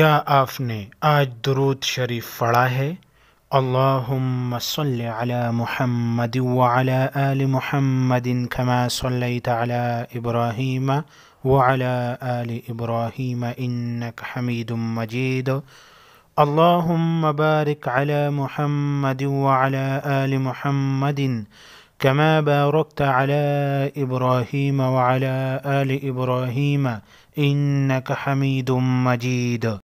آپ نے آج درود شریف पढ़ा ہے اللهم صل على محمد وعلى آل محمد كما صليت على إبراهيم وعلى آل إبراهيم إنك حميد مجيد اللهم بارك على محمد وعلى آل محمد كما باركت على إبراهيم وعلى آل إبراهيم إنك حميد مجيد